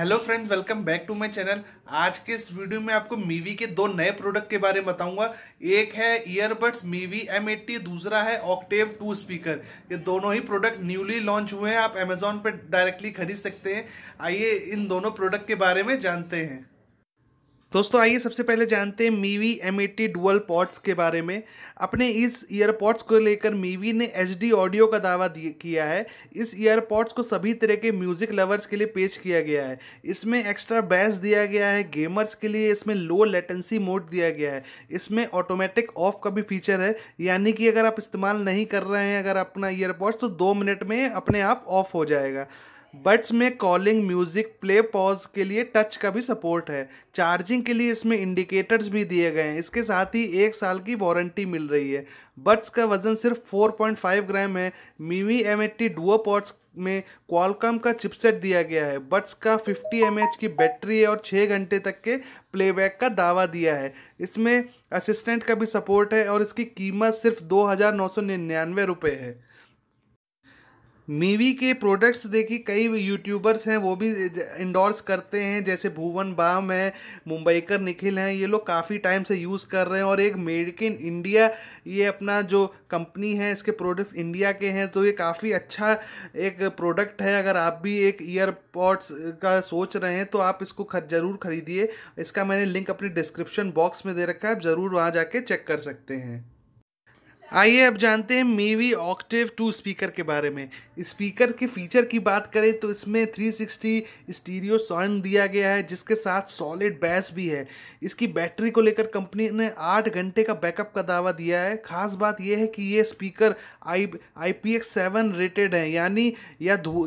hello friends welcome back to my channel आज के इस वीडियो में आपको मीवी के दो नए प्रोडक्ट के बारे में बताऊंगा एक है ईयरबड्स मीवी एम एट्टी दूसरा है ऑक्टेव टू स्पीकर ये दोनों ही प्रोडक्ट न्यूली लॉन्च हुए हैं आप अमेजोन पर डायरेक्टली खरीद सकते हैं आइए इन दोनों प्रोडक्ट के बारे में जानते हैं दोस्तों आइए सबसे पहले जानते हैं Mivi M eighty dual pods के बारे में अपने इस ईयरपॉड्स को लेकर मीवी ने एच ऑडियो का दावा किया है इस ईयरपॉड्स को सभी तरह के म्यूज़िक लवर्स के लिए पेश किया गया है इसमें एक्स्ट्रा बैस दिया गया है गेमर्स के लिए इसमें लो लेटेंसी मोड दिया गया है इसमें ऑटोमेटिक ऑफ का भी फीचर है यानी कि अगर आप इस्तेमाल नहीं कर रहे हैं अगर अपना ईयरपॉड्स तो दो मिनट में अपने आप ऑफ हो जाएगा बट्स में कॉलिंग म्यूजिक प्ले पॉज के लिए टच का भी सपोर्ट है चार्जिंग के लिए इसमें इंडिकेटर्स भी दिए गए हैं इसके साथ ही एक साल की वारंटी मिल रही है बट्स का वजन सिर्फ 4.5 ग्राम है मीवी एम एट्टी पॉट्स में क्वालकॉम का चिपसेट दिया गया है बट्स का 50 एम की बैटरी है और 6 घंटे तक के प्लेबैक का दावा दिया है इसमें असिस्टेंट का भी सपोर्ट है और इसकी कीमत सिर्फ दो हज़ार नौ सौ निन्यानवे रुपये है मीवी के प्रोडक्ट्स देखिए कई यूट्यूबर्स हैं वो भी इंडोर्स करते हैं जैसे भुवन बाम है मुंबईकर निखिल हैं ये लोग काफ़ी टाइम से यूज़ कर रहे हैं और एक मेड इन इंडिया ये अपना जो कंपनी है इसके प्रोडक्ट्स इंडिया के हैं तो ये काफ़ी अच्छा एक प्रोडक्ट है अगर आप भी एक ईयरपॉड्स का सोच रहे हैं तो आप इसको खर, ज़रूर ख़रीदिए इसका मैंने लिंक अपने डिस्क्रिप्शन बॉक्स में दे रखा है आप ज़रूर वहाँ जाके चेक कर सकते हैं आइए अब जानते हैं मीवी ऑक्टिव टू स्पीकर के बारे में स्पीकर के फीचर की बात करें तो इसमें 360 स्टीरियो साउंड दिया गया है जिसके साथ सॉलिड बैस भी है इसकी बैटरी को लेकर कंपनी ने आठ घंटे का बैकअप का दावा दिया है खास बात यह है कि ये speaker I I P X seven rated है यानी या धू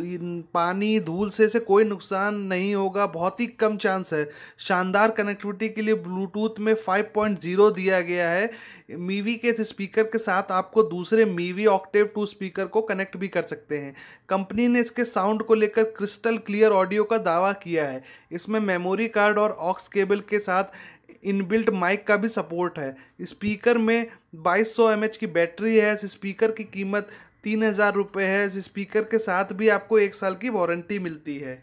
पानी धूल से से कोई नुकसान नहीं होगा बहुत ही कम चांस है शानदार कनेक्टिविटी के लिए ब्लूटूथ में फाइव दिया गया है मीवी के स्पीकर के साथ आपको दूसरे मीवी ऑक्टेव टू स्पीकर को कनेक्ट भी कर सकते हैं कंपनी ने इसके साउंड को लेकर क्रिस्टल क्लियर ऑडियो का दावा किया है इसमें मेमोरी कार्ड और ऑक्स केबल के साथ इनबिल्ट माइक का भी सपोर्ट है स्पीकर में 2200 सौ की बैटरी है इस स्पीकर की कीमत तीन हज़ार रुपये है इस स्पीकर के साथ भी आपको एक साल की वारंटी मिलती है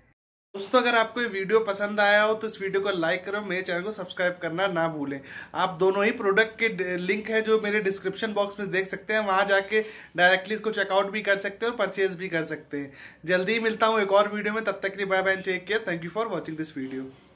दोस्तों अगर आपको ये वीडियो पसंद आया हो तो इस वीडियो को लाइक करो मेरे चैनल को सब्सक्राइब करना ना भूलें आप दोनों ही प्रोडक्ट के लिंक है जो मेरे डिस्क्रिप्शन बॉक्स में देख सकते हैं वहां जाके डायरेक्टली इसको चेकआउट भी कर सकते हैं और परचेज भी कर सकते हैं जल्दी ही मिलता हूँ एक और वीडियो में तब तक के लिए bye bye take care thank you for watching this video